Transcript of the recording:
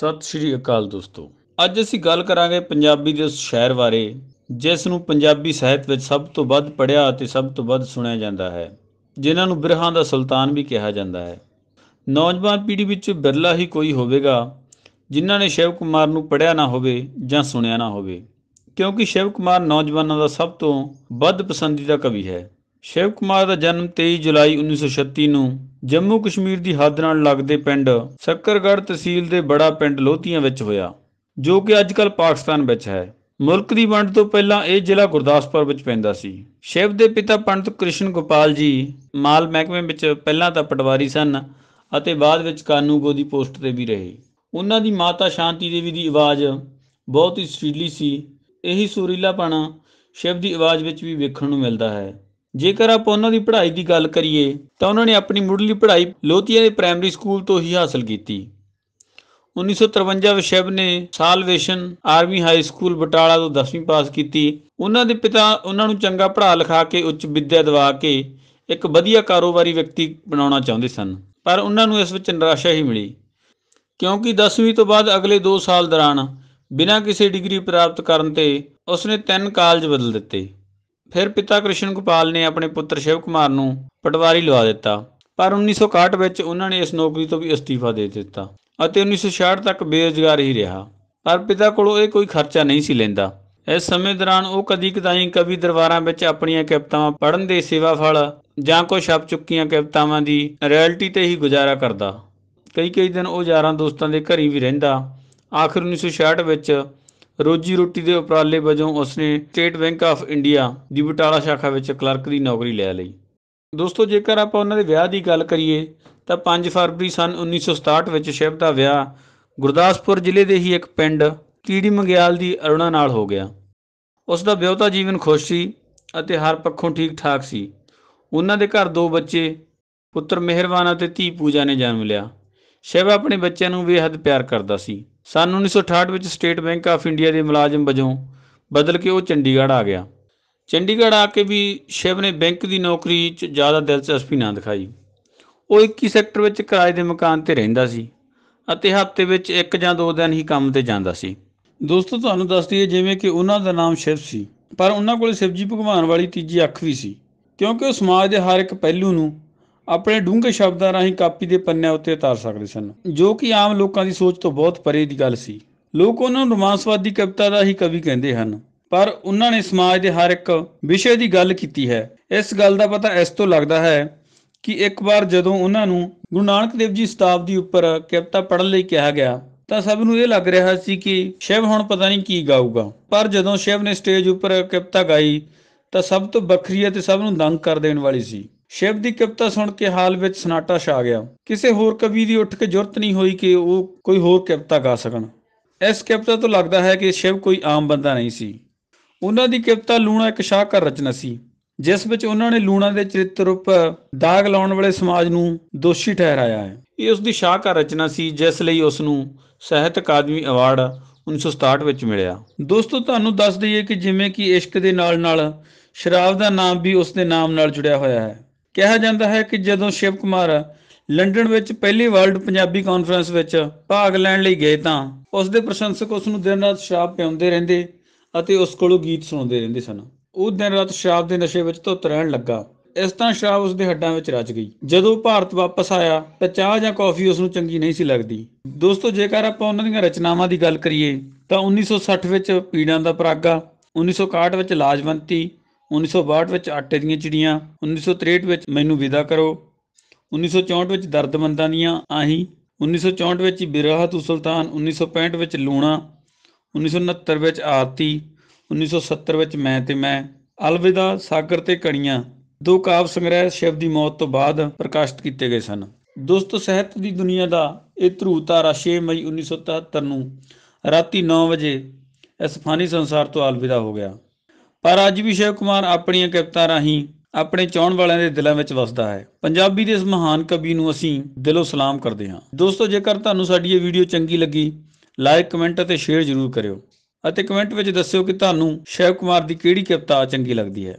ਸਤਿ ਸ਼੍ਰੀ ਅਕਾਲ ਦੋਸਤੋ ਅੱਜ ਅਸੀਂ ਗੱਲ ਕਰਾਂਗੇ ਪੰਜਾਬੀ ਦੇ ਉਸ ਸ਼ਾਇਰ ਬਾਰੇ ਜਿਸ ਨੂੰ ਪੰਜਾਬੀ ਸਾਹਿਤ ਵਿੱਚ ਸਭ ਤੋਂ ਵੱਧ ਪੜਿਆ ਅਤੇ ਸਭ ਤੋਂ ਵੱਧ ਸੁਣਿਆ ਜਾਂਦਾ ਹੈ ਜਿਨ੍ਹਾਂ ਨੂੰ ਬਿਰਹਾਂ ਦਾ ਸੁਲਤਾਨ ਵੀ ਕਿਹਾ ਜਾਂਦਾ ਹੈ ਨੌਜਵਾਨ ਪੀੜ੍ਹੀ ਵਿੱਚ ਬਿਰਲਾ ਹੀ ਕੋਈ ਹੋਵੇਗਾ ਜਿਨ੍ਹਾਂ ਨੇ ਸ਼ਿਵ ਕੁਮਾਰ ਨੂੰ ਪੜਿਆ ਨਾ ਹੋਵੇ ਜਾਂ ਸੁਣਿਆ ਨਾ ਹੋਵੇ ਕਿਉਂਕਿ ਸ਼ਿਵ ਕੁਮਾਰ ਨੌਜਵਾਨਾਂ ਦਾ ਸਭ ਤੋਂ ਵੱਧ ਪਸੰਦੀਦਾ ਕਵੀ ਹੈ ਸ਼ਿਵ ਕੁਮਾਰ ਦਾ ਜਨਮ 23 ਜੁਲਾਈ 1936 ਨੂੰ ਜੰਮੂ ਕਸ਼ਮੀਰ ਦੀ ਹੱਦ ਨਾਲ ਲੱਗਦੇ ਪਿੰਡ ਸ਼ੱਕਰਗੜ ਤਹਿਸੀਲ ਦੇ ਬੜਾ ਪਿੰਡ ਲੋਧੀਆਂ ਵਿੱਚ ਹੋਇਆ ਜੋ ਕਿ ਅੱਜਕੱਲ ਪਾਕਿਸਤਾਨ ਵਿੱਚ ਹੈ ਮੁਲਕ ਦੀ ਵੰਡ ਤੋਂ ਪਹਿਲਾਂ ਇਹ ਜ਼ਿਲ੍ਹਾ ਗੁਰਦਾਸਪੁਰ ਵਿੱਚ ਪੈਂਦਾ ਸੀ ਸ਼ਿਵ ਦੇ ਪਿਤਾ ਪੰਡਤ ਕ੍ਰਿਸ਼ਨ ਗੋਪਾਲ ਜੀ ਮਾਲ ਮਹਿਕਮੇ ਵਿੱਚ ਪਹਿਲਾਂ ਤਾਂ ਪਟਵਾਰੀ ਸਨ ਅਤੇ ਬਾਅਦ ਵਿੱਚ ਕਾਨੂੰਗੋ ਦੀ ਪੋਸਟ ਤੇ ਵੀ ਰਹੇ ਉਹਨਾਂ ਦੀ ਮਾਤਾ ਸ਼ਾਂਤੀ ਦੇਵੀ ਦੀ ਆਵਾਜ਼ ਬਹੁਤ ਹੀ ਸੁਰੀਲੀ ਸੀ ਇਹੀ ਸੁਰੀਲਾਪਣਾ ਸ਼ਿਵ ਦੀ ਆਵਾਜ਼ ਵਿੱਚ ਵੀ ਵੇਖਣ ਨੂੰ ਮਿਲਦਾ ਹੈ ਜੇਕਰ ਆਪਾਂ ਉਹਨਾਂ ਦੀ ਪੜ੍ਹਾਈ ਦੀ ਗੱਲ ਕਰੀਏ ਤਾਂ ਉਹਨਾਂ ਨੇ ਆਪਣੀ ਮੁੱਢਲੀ ਪੜ੍ਹਾਈ ਲੋਧੀਆ ਦੇ ਪ੍ਰਾਇਮਰੀ ਸਕੂਲ ਤੋਂ ਹੀ ਹਾਸਲ ਕੀਤੀ 1953 ਵਿੱਚ ਸ਼ੈਬ ਨੇ Salvation Army High School Batala ਤੋਂ 10ਵੀਂ ਪਾਸ ਕੀਤੀ ਉਹਨਾਂ ਦੇ ਪਿਤਾ ਉਹਨਾਂ ਨੂੰ ਚੰਗਾ ਪੜ੍ਹਾ ਲਿਖਾ ਕੇ ਉੱਚ ਵਿੱਦਿਆ ਦਿਵਾ ਕੇ ਇੱਕ ਵਧੀਆ ਕਾਰੋਬਾਰੀ ਵਿਅਕਤੀ ਬਣਾਉਣਾ ਚਾਹੁੰਦੇ ਸਨ ਪਰ ਉਹਨਾਂ ਨੂੰ ਇਸ ਵਿੱਚ ਨਿਰਾਸ਼ਾ ਹੀ ਮਿਲੀ ਕਿਉਂਕਿ 10ਵੀਂ ਤੋਂ ਬਾਅਦ ਅਗਲੇ 2 ਸਾਲ ਦੌਰਾਨ ਬਿਨਾਂ ਕਿਸੇ ਡਿਗਰੀ ਪ੍ਰਾਪਤ ਕਰਨ ਤੇ ਉਸਨੇ ਤਿੰਨ ਕਾਲਜ ਬਦਲ ਦਿੱਤੇ ਫਿਰ ਪਿਤਾ ਕ੍ਰਿਸ਼ਨ ਗੋਪਾਲ ਨੇ ਆਪਣੇ ਪੁੱਤਰ ਸ਼ਿਵ ਕੁਮਾਰ ਨੂੰ ਪਟਵਾਰੀ ਲਵਾ ਦਿੱਤਾ ਪਰ 1961 ਵਿੱਚ ਉਹਨਾਂ ਨੇ ਇਸ ਨੌਕਰੀ ਤੋਂ ਵੀ ਅਸਤੀਫਾ ਦੇ ਦਿੱਤਾ ਅਤੇ 1966 ਤੱਕ ਬੇਰੁਜ਼ਗਾਰ ਹੀ ਰਿਹਾ ਪਰ ਪਿਤਾ ਕੋਲੋਂ ਇਹ ਕੋਈ ਖਰਚਾ ਨਹੀਂ ਸੀ ਲੈਂਦਾ ਇਸ ਸਮੇਂ ਦੌਰਾਨ ਉਹ ਕਦੀ ਕਦਾਈ ਕਵੀ ਦਰਬਾਰਾਂ ਵਿੱਚ ਆਪਣੀਆਂ ਕਵਿਤਾਵਾਂ ਪੜ੍ਹਨ ਦੇ ਸੇਵਾ ਫਲ ਜਾਂ ਕੋ ਛਪ ਚੁੱਕੀਆਂ ਕਵਿਤਾਵਾਂ ਦੀ ਰਾਇਲਟੀ ਤੇ ਹੀ ਗੁਜ਼ਾਰਾ ਕਰਦਾ ਕਈ ਕਈ ਦਿਨ ਉਹ ਯਾਰਾਂ ਦੋਸਤਾਂ ਦੇ ਘਰੀ ਵੀ ਰਹਿੰਦਾ ਆਖਰ 1966 ਵਿੱਚ ਰੋਜੀ ਰੋਟੀ ਦੇ ਉਪਰਾਲੇ ਵਜੋਂ ਉਸਨੇ ਸਟੇਟ ਬੈਂਕ ਆਫ ਇੰਡੀਆ ਦੀ ਬਟਾਲਾ ਸ਼ਾਖਾ ਵਿੱਚ ਕਲਰਕ ਦੀ ਨੌਕਰੀ ਲੈ ਲਈ ਦੋਸਤੋ ਜੇਕਰ ਆਪਾਂ ਉਹਨਾਂ ਦੇ ਵਿਆਹ ਦੀ ਗੱਲ ਕਰੀਏ ਤਾਂ 5 ਫਰਵਰੀ ਸਨ 1967 ਵਿੱਚ ਸ਼ਿਵ ਦਾ ਵਿਆਹ ਗੁਰਦਾਸਪੁਰ ਜ਼ਿਲ੍ਹੇ ਦੇ ਹੀ ਇੱਕ ਪਿੰਡ ਕੀੜੀ ਮੰਗਿਆਲ ਦੀ ਅਰੁਣਾ ਨਾਲ ਹੋ ਗਿਆ ਉਸ ਦਾ ਵਿਆਹਤਾ ਜੀਵਨ ਖੁਸ਼ ਸੀ ਅਤੇ ਹਰ ਪੱਖੋਂ ਠੀਕ ਠਾਕ ਸੀ ਉਹਨਾਂ ਦੇ ਘਰ ਦੋ ਬੱਚੇ ਪੁੱਤਰ ਮਿਹਰਵਾਨ ਅਤੇ ਧੀ ਪੂਜਾ ਨੇ ਜਨਮ ਲਿਆ ਸ਼ਿਵ ਆਪਣੇ ਬੱਚਿਆਂ ਨੂੰ ਬੇहद ਪਿਆਰ ਕਰਦਾ ਸੀ ਸਨ 1968 ਵਿੱਚ ਸਟੇਟ ਬੈਂਕ ਆਫ ਇੰਡੀਆ ਦੇ ਮੁਲਾਜ਼ਮ ਵਜੋਂ ਬਦਲ ਕੇ ਉਹ ਚੰਡੀਗੜ੍ਹ ਆ ਗਿਆ ਚੰਡੀਗੜ੍ਹ ਆ ਕੇ ਵੀ ਸ਼ਿਵ ਨੇ ਬੈਂਕ ਦੀ ਨੌਕਰੀ 'ਚ ਜ਼ਿਆਦਾ ਦਿਲਚਸਪੀ ਨਾ ਦਿਖਾਈ ਉਹ 21 ਸੈਕਟਰ ਵਿੱਚ ਕਿਰਾਏ ਦੇ ਮਕਾਨ ਤੇ ਰਹਿੰਦਾ ਸੀ ਅਤੇ ਹਫ਼ਤੇ ਵਿੱਚ ਇੱਕ ਜਾਂ ਦੋ ਦਿਨ ਹੀ ਕੰਮ ਤੇ ਜਾਂਦਾ ਸੀ ਦੋਸਤੋ ਤੁਹਾਨੂੰ ਦੱਸ ਦਈਏ ਜਿਵੇਂ ਕਿ ਉਹਨਾਂ ਦਾ ਨਾਮ ਸ਼ਿਵ ਸੀ ਪਰ ਉਹਨਾਂ ਕੋਲ ਸ਼ਿਵਜੀ ਭਗਵਾਨ ਵਾਲੀ ਤੀਜੀ ਅੱਖ ਵੀ ਸੀ ਕਿਉਂਕਿ ਉਹ ਸਮਾਜ ਦੇ ਹਰ ਇੱਕ ਪਹਿਲੂ ਨੂੰ ਆਪਣੇ ਡੂੰਘੇ ਸ਼ਬਦਾਂ ਰਾਹੀਂ ਕਾਪੀ ਦੇ ਪੰਨਿਆਂ ਉੱਤੇ ਉਤਾਰ ਸਕਦੇ ਸਨ ਜੋ ਕਿ ਆਮ ਲੋਕਾਂ ਦੀ ਸੋਚ ਤੋਂ ਬਹੁਤ ਪਰੇ ਦੀ ਗੱਲ ਸੀ ਲੋਕ ਉਹਨਾਂ ਨੂੰ ਰੋਮਾਂਸਵਾਦੀ ਕਵਿਤਾ ਦਾ ਹੀ ਕਵੀ ਕਹਿੰਦੇ ਹਨ ਪਰ ਉਹਨਾਂ ਨੇ ਸਮਾਜ ਦੇ ਹਰ ਇੱਕ ਵਿਸ਼ੇ ਦੀ ਗੱਲ ਕੀਤੀ ਹੈ ਇਸ ਗੱਲ ਦਾ ਪਤਾ ਇਸ ਤੋਂ ਲੱਗਦਾ ਹੈ ਕਿ ਇੱਕ ਵਾਰ ਜਦੋਂ ਉਹਨਾਂ ਨੂੰ ਗੁਰੂ ਨਾਨਕ ਦੇਵ ਜੀ ਦੀ ਉੱਪਰ ਕਵਿਤਾ ਪੜ੍ਹਨ ਲਈ ਕਿਹਾ ਗਿਆ ਤਾਂ ਸਭ ਨੂੰ ਇਹ ਲੱਗ ਰਿਹਾ ਸੀ ਕਿ ਸ਼ਿਵ ਹੁਣ ਪਤਾ ਨਹੀਂ ਕੀ ਗਾਊਗਾ ਪਰ ਜਦੋਂ ਸ਼ਿਵ ਨੇ ਸਟੇਜ ਉੱਪਰ ਕਵਿਤਾ ਗਾਈ ਤਾਂ ਸਭ ਤੋਂ ਵੱਖਰੀ ਅਤੇ ਸਭ ਨੂੰ ਦੰਗ ਕਰ ਦੇਣ ਵਾਲੀ ਸੀ ਸ਼ਿਵ ਦੀ ਕਵਿਤਾ ਸੁਣ ਕੇ ਹਾਲ ਵਿੱਚ ਸਨਾਟਾ ਛਾ ਗਿਆ ਕਿਸੇ ਹੋਰ ਕਵੀ ਦੀ ਉੱਠ ਕੇ ਜੁਰਤ ਨਹੀਂ ਹੋਈ ਕਿ ਉਹ ਕੋਈ ਹੋਰ ਕਵਿਤਾ ਗਾ ਸਕਣ ਇਸ ਕਵਿਤਾ ਤੋਂ ਲੱਗਦਾ ਹੈ ਕਿ ਸ਼ਿਵ ਕੋਈ ਆਮ ਬੰਦਾ ਨਹੀਂ ਸੀ ਉਹਨਾਂ ਦੀ ਕਵਿਤਾ ਲੂਣਾ ਇੱਕ ਸ਼ਾਹਕਾਰ ਰਚਨਾ ਸੀ ਜਿਸ ਵਿੱਚ ਉਹਨਾਂ ਨੇ ਲੂਣਾ ਦੇ ਚਰਿੱਤਰ ਰੂਪ ਦਾਗ ਲਾਉਣ ਵਾਲੇ ਸਮਾਜ ਨੂੰ ਦੋਸ਼ੀ ਠਹਿਰਾਇਆ ਹੈ ਇਹ ਉਸ ਦੀ ਸ਼ਾਹਕਾਰ ਰਚਨਾ ਸੀ ਜਿਸ ਲਈ ਉਸ ਨੂੰ ਸਾਹਿਤ ਅਕਾਦਮੀ ਅਵਾਰਡ 1967 ਵਿੱਚ ਮਿਲਿਆ ਦੋਸਤੋ ਤੁਹਾਨੂੰ ਦੱਸ ਦਈਏ ਕਿ ਜਿਵੇਂ ਕਿ ਇਸ਼ਕ ਦੇ ਨਾਲ ਨਾਲ ਸ਼ਰਾਬ ਦਾ ਨਾਮ ਵੀ ਉਸ ਦੇ ਨਾਮ ਨਾਲ ਜੁੜਿਆ ਹੋਇਆ ਹੈ ਕਿਹਾ ਜਾਂਦਾ ਹੈ ਕਿ ਜਦੋਂ ਸ਼ਿਵ ਕੁਮਾਰ ਲੰਡਨ ਵਿੱਚ ਪਹਿਲੀ ਵਰਲਡ ਪੰਜਾਬੀ ਕਾਨਫਰੰਸ ਵਿੱਚ ਭਾਗ ਲੈਣ ਲਈ ਗਏ ਤਾਂ ਉਸ ਦੇ ਪ੍ਰਸ਼ੰਸਕ ਉਸ ਨੂੰ ਦਿਨ ਰਾਤ ਸ਼ਰਾਬ ਪਿਉਂਦੇ ਰਹਿੰਦੇ ਅਤੇ ਉਸ ਕੋਲੋਂ ਗੀਤ ਸੁਣਦੇ ਰਹਿੰਦੇ ਸਨ ਉਹ ਦਿਨ ਰਾਤ ਸ਼ਰਾਬ ਦੇ ਨਸ਼ੇ ਵਿੱਚ ਧੁੱਤ ਰਹਿਣ ਲੱਗਾ ਇਸ ਤਰ੍ਹਾਂ ਸ਼ਰਾਬ ਉਸ ਦੇ ਹੱਡਾਂ ਵਿੱਚ ਰਚ ਗਈ ਜਦੋਂ ਭਾਰਤ ਵਾਪਸ ਆਇਆ ਤਾਂ ਚਾਹ ਜਾਂ ਕਾਫੀ ਉਸ ਨੂੰ ਚੰਗੀ ਨਹੀਂ ਸੀ ਲੱਗਦੀ ਦੋਸਤੋ ਜੇਕਰ ਆਪਾਂ ਉਹਨਾਂ ਦੀਆਂ ਰਚਨਾਵਾਂ ਦੀ ਗੱਲ ਕਰੀਏ ਤਾਂ 1960 ਵਿੱਚ ਪੀੜਾਂ ਦਾ ਪਰਾਗਾ 1961 ਵਿੱਚ ਲਾਜਵੰਤੀ 1962 ਵਿੱਚ ਆਟੇ ਦੀਆਂ ਚਿੜੀਆਂ 1963 ਵਿੱਚ ਮੈਨੂੰ ਵਿਦਾ ਕਰੋ 1964 ਵਿੱਚ ਦਰਦਮੰਦਾਂ ਦੀਆਂ ਆਹੀ 1964 ਵਿੱਚ ਬਿਰਹਾ ਤੂ ਸੁਲਤਾਨ 1965 ਵਿੱਚ ਲੂਣਾ 1969 ਵਿੱਚ ਆਰਤੀ 1970 ਵਿੱਚ ਮੈਂ ਤੇ ਮੈਂ ਅਲਵਿਦਾ ਸਾਗਰ ਤੇ ਕਣੀਆਂ ਦੋ ਕਾਵ ਸੰਗ੍ਰਹਿ ਸ਼ਿਵ ਦੀ ਮੌਤ ਤੋਂ ਬਾਅਦ ਪ੍ਰਕਾਸ਼ਿਤ ਕੀਤੇ ਗਏ ਸਨ ਦੋਸਤੋ ਸਹਿਤ ਦੀ ਦੁਨੀਆ ਦਾ ਇਹ ਧਰੂ ਤਾਰਾ 6 ਮਈ 1973 ਨੂੰ ਰਾਤੀ 9 ਵਜੇ ਇਸ ਫਾਨੀ ਸੰਸਾਰ ਤੋਂ ਅਲਵਿਦਾ ਹੋ ਗਿਆ ਪਰ ਅੱਜ ਵੀ ਸ਼ਿਵ ਕੁਮਾਰ ਆਪਣੀਆਂ ਕਵਿਤਾ ਰਾਹੀਂ ਆਪਣੇ ਚਾਹਣ ਵਾਲਿਆਂ ਦੇ ਦਿਲਾਂ ਵਿੱਚ ਵਸਦਾ ਹੈ ਪੰਜਾਬੀ ਦੇ ਇਸ ਮਹਾਨ ਕਵੀ ਨੂੰ ਅਸੀਂ ਦਿਲੋਂ ਸਲਾਮ ਕਰਦੇ ਹਾਂ ਦੋਸਤੋ ਜੇਕਰ ਤੁਹਾਨੂੰ ਸਾਡੀ ਇਹ ਵੀਡੀਓ ਚੰਗੀ ਲੱਗੀ ਲਾਈਕ ਕਮੈਂਟ ਅਤੇ ਸ਼ੇਅਰ ਜ਼ਰੂਰ ਕਰਿਓ ਅਤੇ ਕਮੈਂਟ ਵਿੱਚ ਦੱਸਿਓ ਕਿ ਤੁਹਾਨੂੰ ਸ਼ਿਵ ਕੁਮਾਰ ਦੀ ਕਿਹੜੀ ਕਵਿਤਾ ਚੰਗੀ ਲੱਗਦੀ ਹੈ